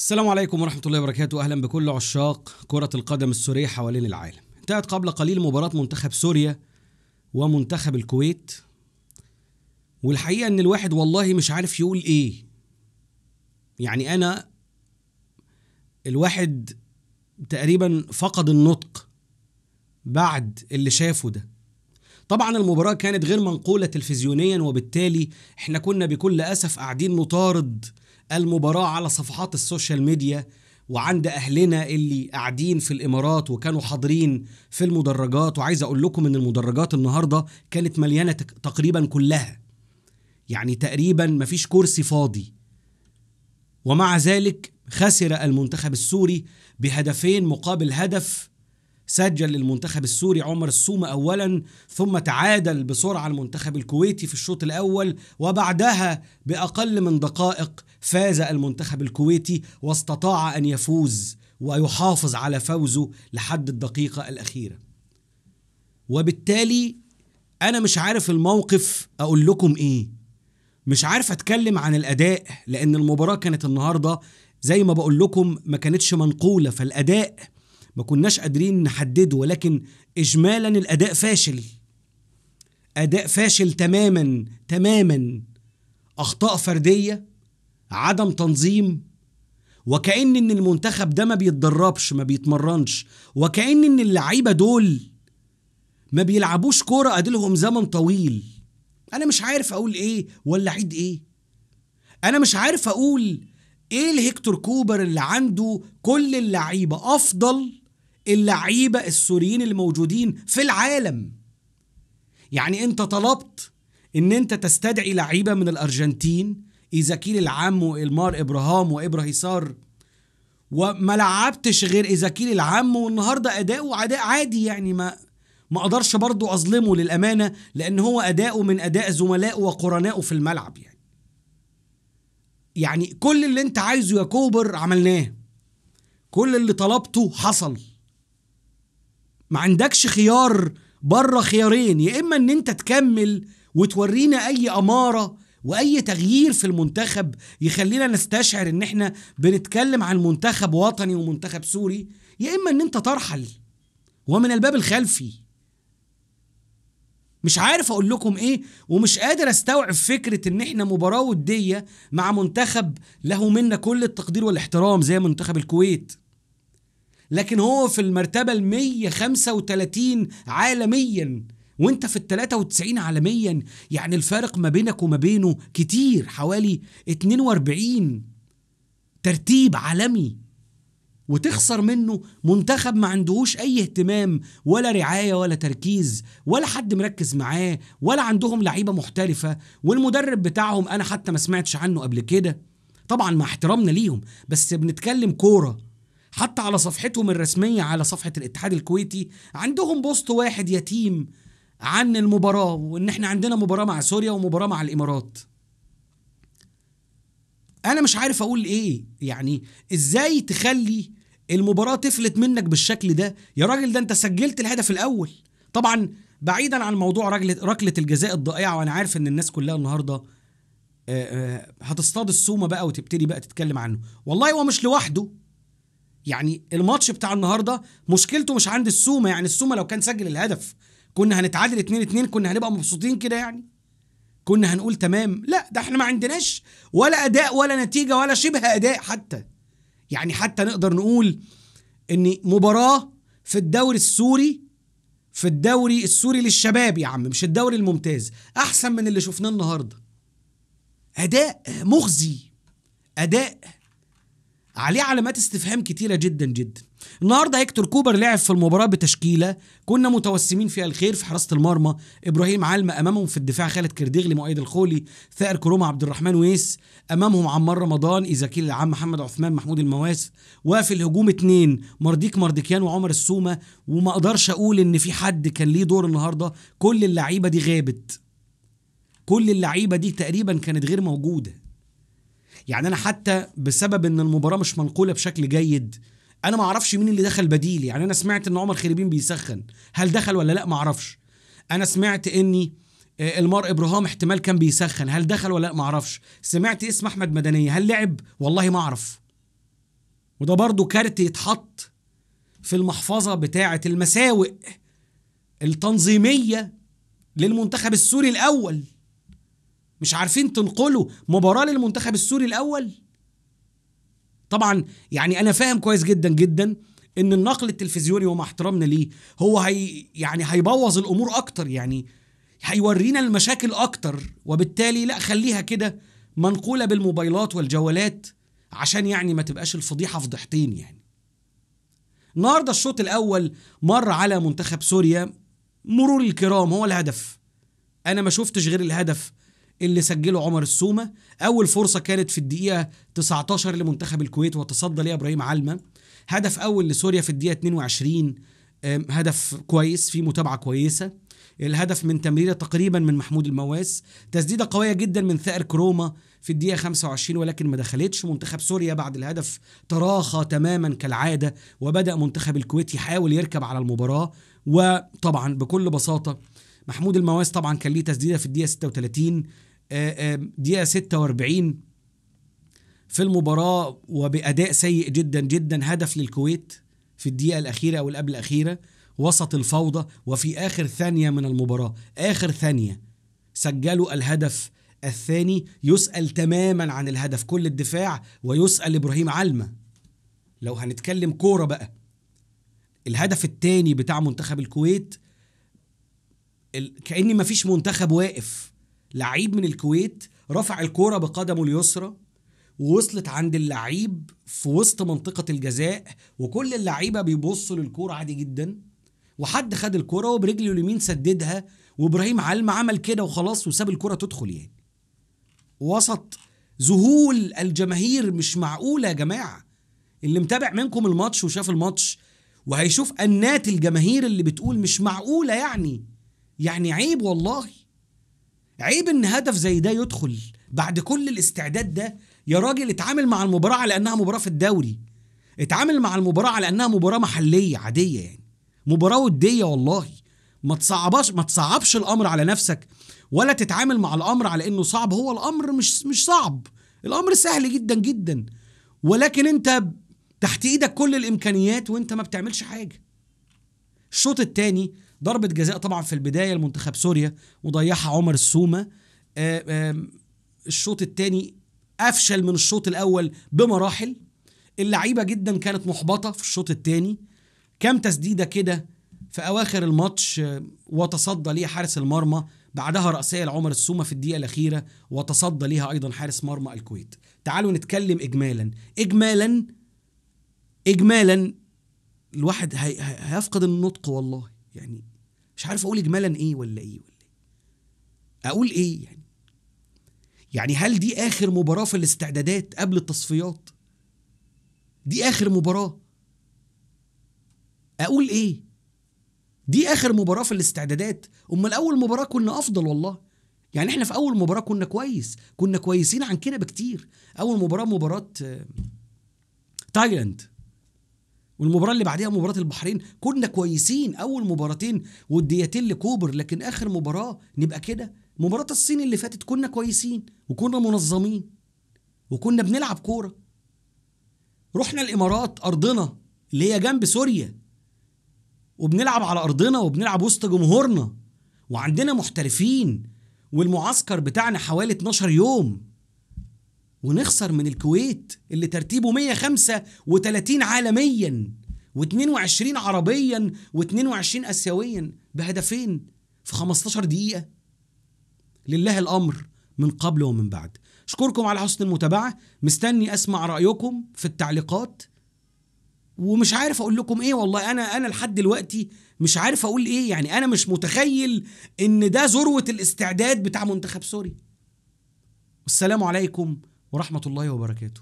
السلام عليكم ورحمة الله وبركاته أهلا بكل عشاق كرة القدم السورية حوالين العالم انتهت قبل قليل مباراة منتخب سوريا ومنتخب الكويت والحقيقة ان الواحد والله مش عارف يقول ايه يعني انا الواحد تقريبا فقد النطق بعد اللي شافه ده طبعا المباراة كانت غير منقولة تلفزيونيا وبالتالي احنا كنا بكل أسف قاعدين نطارد المباراة على صفحات السوشيال ميديا وعند أهلنا اللي قاعدين في الإمارات وكانوا حاضرين في المدرجات وعايز أقول لكم إن المدرجات النهاردة كانت مليانة تقريبا كلها يعني تقريبا مفيش كرسي فاضي ومع ذلك خسر المنتخب السوري بهدفين مقابل هدف سجل للمنتخب السوري عمر السومة أولا ثم تعادل بسرعة المنتخب الكويتي في الشوط الأول وبعدها بأقل من دقائق فاز المنتخب الكويتي واستطاع أن يفوز ويحافظ على فوزه لحد الدقيقة الأخيرة وبالتالي أنا مش عارف الموقف أقول لكم إيه مش عارف اتكلم عن الاداء لان المباراه كانت النهارده زي ما بقول لكم ما كانتش منقوله فالاداء ما كناش قادرين نحدده ولكن اجمالا الاداء فاشل اداء فاشل تماما تماما اخطاء فرديه عدم تنظيم وكأن ان المنتخب ده ما بيتدربش ما بيتمرنش وكأن ان اللعيبه دول ما بيلعبوش كوره قادلهم زمن طويل انا مش عارف اقول ايه ولا عيد ايه انا مش عارف اقول ايه الهكتور كوبر اللي عنده كل اللعيبه افضل اللعيبه السوريين اللي موجودين في العالم يعني انت طلبت ان انت تستدعي لعيبه من الارجنتين ايزاكيل العم والمار ابراهام وابراهيسار وما لعبتش غير ايزاكيل العم والنهارده اداؤه اداء عادي يعني ما ما اقدرش برضه اظلمه للامانه لان هو اداؤه من اداء زملائه وقرنائه في الملعب يعني يعني كل اللي انت عايزه يا كوبر عملناه كل اللي طلبته حصل ما عندكش خيار بره خيارين يا اما ان انت تكمل وتورينا اي اماره واي تغيير في المنتخب يخلينا نستشعر ان احنا بنتكلم عن منتخب وطني ومنتخب سوري يا اما ان انت ترحل ومن الباب الخلفي مش عارف اقول لكم ايه ومش قادر استوعب فكره ان احنا مباراه وديه مع منتخب له منا كل التقدير والاحترام زي منتخب الكويت لكن هو في المرتبة ال 135 عالميا وانت في ال 93 عالميا يعني الفارق ما بينك وما بينه كتير حوالي 42 ترتيب عالمي وتخسر منه منتخب ما عندهوش اي اهتمام ولا رعايه ولا تركيز ولا حد مركز معاه ولا عندهم لعيبه محترفه والمدرب بتاعهم انا حتى ما سمعتش عنه قبل كده طبعا مع احترامنا ليهم بس بنتكلم كوره حتى على صفحتهم الرسمية على صفحة الاتحاد الكويتي عندهم بوست واحد يتيم عن المباراة وإن إحنا عندنا مباراة مع سوريا ومباراة مع الإمارات أنا مش عارف أقول إيه يعني إزاي تخلي المباراة تفلت منك بالشكل ده يا راجل ده أنت سجلت الهدف الأول طبعا بعيدا عن موضوع ركلة ركلة الجزاء الضائعة وأنا عارف إن الناس كلها النهاردة آه، آه، هتصطاد السومه بقى وتبتدي بقى تتكلم عنه والله هو مش لوحده يعني الماتش بتاع النهارده مشكلته مش عند السومه يعني السومه لو كان سجل الهدف كنا هنتعادل 2 2 كنا هنبقى مبسوطين كده يعني كنا هنقول تمام لا ده احنا ما عندناش ولا اداء ولا نتيجه ولا شبه اداء حتى يعني حتى نقدر نقول ان مباراه في الدوري السوري في الدوري السوري للشباب يا عم مش الدوري الممتاز احسن من اللي شفناه النهارده اداء مخزي اداء عليه علامات استفهام كتيره جدا جدا النهارده هيكتور كوبر لعب في المباراه بتشكيله كنا متوسمين فيها الخير في حراسه المرمى ابراهيم علم امامهم في الدفاع خالد كرديغلي مؤيد الخولي ثائر كروما عبد الرحمن ويس امامهم عمار رمضان ايزاكيل العم محمد عثمان محمود المواس وفي الهجوم اتنين مرديك مرديكيان وعمر السومه وما اقدرش اقول ان في حد كان ليه دور النهارده كل اللعيبه دي غابت كل اللعيبه دي تقريبا كانت غير موجوده يعني انا حتى بسبب ان المباراه مش منقوله بشكل جيد انا ما اعرفش مين اللي دخل بديل يعني انا سمعت ان عمر خريبين بيسخن هل دخل ولا لا ما اعرفش انا سمعت اني آه، المار ابراهام احتمال كان بيسخن هل دخل ولا لا ما اعرفش سمعت اسم احمد مدنيه هل لعب والله ما اعرف وده برضو كارت يتحط في المحفظه بتاعه المساوئ التنظيميه للمنتخب السوري الاول مش عارفين تنقلوا مباراه للمنتخب السوري الاول طبعا يعني انا فاهم كويس جدا جدا ان النقل التلفزيوني ومع احترامنا ليه هو هي يعني هيبوظ الامور اكتر يعني هيورينا المشاكل اكتر وبالتالي لا خليها كده منقوله بالموبايلات والجوالات عشان يعني ما تبقاش الفضيحه فضيحتين يعني النهارده الشوط الاول مر على منتخب سوريا مرور الكرام هو الهدف انا ما شفتش غير الهدف اللي سجله عمر السومة أول فرصة كانت في الدقيقة 19 لمنتخب الكويت وتصدى ليه إبراهيم علمة هدف أول لسوريا في الدقيقة 22 هدف كويس في متابعة كويسة الهدف من تمريرة تقريبا من محمود المواس تسديدة قوية جدا من ثائر كروما في الدقيقة 25 ولكن ما دخلتش منتخب سوريا بعد الهدف تراخى تماما كالعادة وبدأ منتخب الكويت يحاول يركب على المباراة وطبعا بكل بساطة محمود المواس طبعا كان ليه تسديده في الدقيقه 36 آه، آه، دقيقه 46 في المباراه وباداء سيء جدا جدا هدف للكويت في الدقيقه الاخيره او اللي قبل الاخيره وسط الفوضى وفي اخر ثانيه من المباراه اخر ثانيه سجلوا الهدف الثاني يسال تماما عن الهدف كل الدفاع ويسال ابراهيم علمه لو هنتكلم كوره بقى الهدف الثاني بتاع منتخب الكويت كأن مفيش منتخب واقف لعيب من الكويت رفع الكوره بقدمه اليسرى ووصلت عند اللعيب في وسط منطقه الجزاء وكل اللعيبه بيبصوا للكوره عادي جدا وحد خد الكوره وبرجله اليمين سددها وابراهيم علم عمل كده وخلاص وساب الكوره تدخل يعني وسط ذهول الجماهير مش معقوله يا جماعه اللي متابع منكم الماتش وشاف الماتش وهيشوف انات الجماهير اللي بتقول مش معقوله يعني يعني عيب والله عيب ان هدف زي ده يدخل بعد كل الاستعداد ده يا راجل اتعامل مع المباراه على انها مباراه في الدوري اتعامل مع المباراه على انها مباراه محليه عاديه يعني مباراه وديه والله ما تصعبش ما تصعبش الامر على نفسك ولا تتعامل مع الامر على انه صعب هو الامر مش مش صعب الامر سهل جدا جدا ولكن انت تحت ايدك كل الامكانيات وانت ما بتعملش حاجه الشوط الثاني ضربة جزاء طبعا في البداية لمنتخب سوريا وضيعها عمر السومة آه، الشوط الثاني أفشل من الشوط الأول بمراحل اللعيبة جدا كانت محبطة في الشوط الثاني كام تسديدة كده في أواخر الماتش آه، وتصدى ليه حارس المرمى بعدها رأسية لعمر السومة في الدقيقة الأخيرة وتصدى ليها أيضا حارس مرمى الكويت تعالوا نتكلم إجمالا إجمالا إجمالا الواحد هيفقد النطق والله يعني مش عارف اقول اجمالا ايه ولا ايه ولا ايه اقول ايه يعني يعني هل دي اخر مباراه في الاستعدادات قبل التصفيات دي اخر مباراه اقول ايه دي اخر مباراه في الاستعدادات امال اول مباراه كنا افضل والله يعني احنا في اول مباراه كنا كويس كنا كويسين عن كده بكتير اول مباراه مباراه آه، تايلاند والمباراه اللي بعديها مباراه البحرين كنا كويسين اول مباراتين وديتين لكوبر لكن اخر مباراه نبقى كده مباراه الصين اللي فاتت كنا كويسين وكنا منظمين وكنا بنلعب كوره رحنا الامارات ارضنا اللي هي جنب سوريا وبنلعب على ارضنا وبنلعب وسط جمهورنا وعندنا محترفين والمعسكر بتاعنا حوالي 12 يوم ونخسر من الكويت اللي ترتيبه 135 عالميا و22 عربيا و22 اسيويا بهدفين في 15 دقيقه لله الامر من قبل ومن بعد اشكركم على حسن المتابعه مستني اسمع رايكم في التعليقات ومش عارف اقول لكم ايه والله انا انا لحد دلوقتي مش عارف اقول ايه يعني انا مش متخيل ان ده ذروه الاستعداد بتاع منتخب سوريا والسلام عليكم ورحمه الله وبركاته